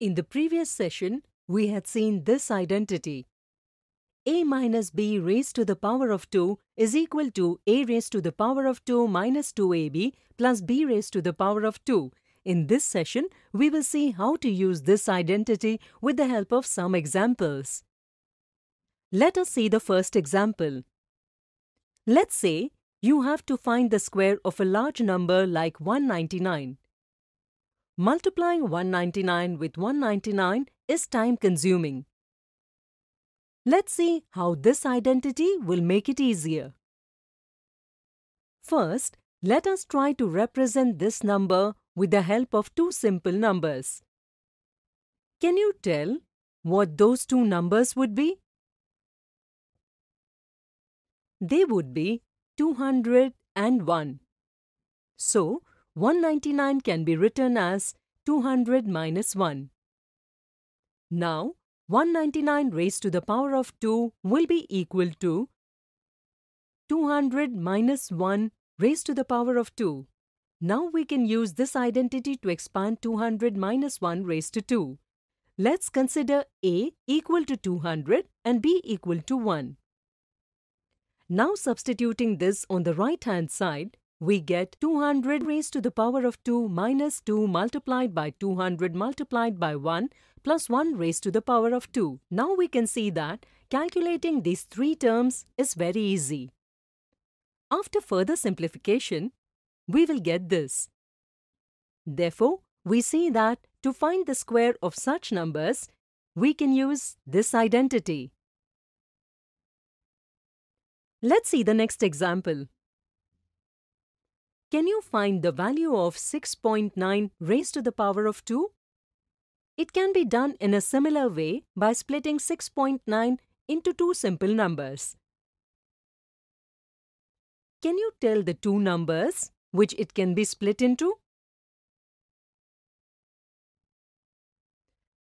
In the previous session, we had seen this identity. a minus b raised to the power of 2 is equal to a raised to the power of 2 minus 2ab plus b raised to the power of 2. In this session, we will see how to use this identity with the help of some examples. Let us see the first example. Let's say you have to find the square of a large number like 199. Multiplying 199 with 199 is time consuming. Let's see how this identity will make it easier. First, let us try to represent this number with the help of two simple numbers. Can you tell what those two numbers would be? They would be 200 and 1. So, 199 can be written as 200 minus 1. Now, 199 raised to the power of 2 will be equal to 200 minus 1 raised to the power of 2. Now we can use this identity to expand 200 minus 1 raised to 2. Let's consider A equal to 200 and B equal to 1. Now substituting this on the right hand side, we get 200 raised to the power of 2 minus 2 multiplied by 200 multiplied by 1 plus 1 raised to the power of 2. Now we can see that calculating these three terms is very easy. After further simplification, we will get this. Therefore, we see that to find the square of such numbers, we can use this identity. Let's see the next example. Can you find the value of 6.9 raised to the power of 2? It can be done in a similar way by splitting 6.9 into two simple numbers. Can you tell the two numbers which it can be split into?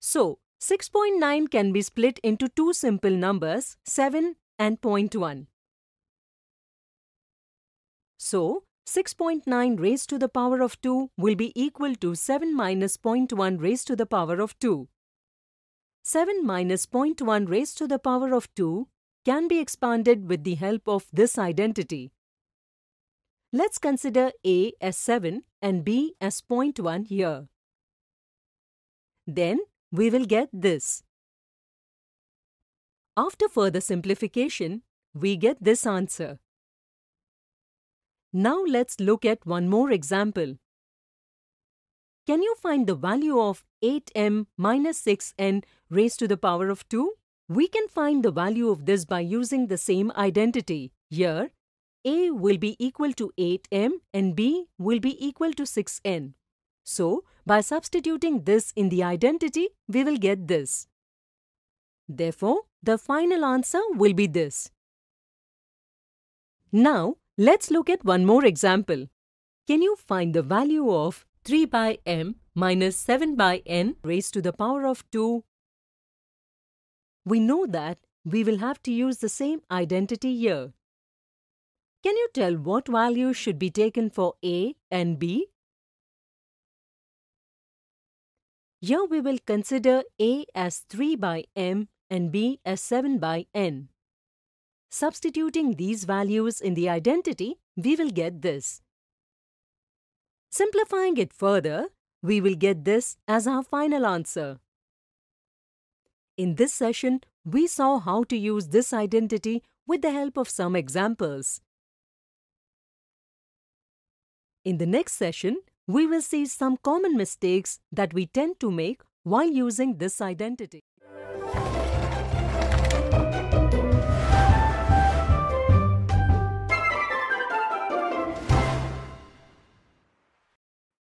So, 6.9 can be split into two simple numbers 7 and 0.1. So, 6.9 raised to the power of 2 will be equal to 7 minus 0.1 raised to the power of 2. 7 minus 0.1 raised to the power of 2 can be expanded with the help of this identity. Let's consider a as 7 and b as 0.1 here. Then we will get this. After further simplification, we get this answer. Now let's look at one more example. Can you find the value of 8m minus 6n raised to the power of 2? We can find the value of this by using the same identity. Here, a will be equal to 8m and b will be equal to 6n. So, by substituting this in the identity, we will get this. Therefore, the final answer will be this. Now, Let's look at one more example. Can you find the value of 3 by m minus 7 by n raised to the power of 2? We know that we will have to use the same identity here. Can you tell what value should be taken for a and b? Here we will consider a as 3 by m and b as 7 by n. Substituting these values in the identity, we will get this. Simplifying it further, we will get this as our final answer. In this session, we saw how to use this identity with the help of some examples. In the next session, we will see some common mistakes that we tend to make while using this identity.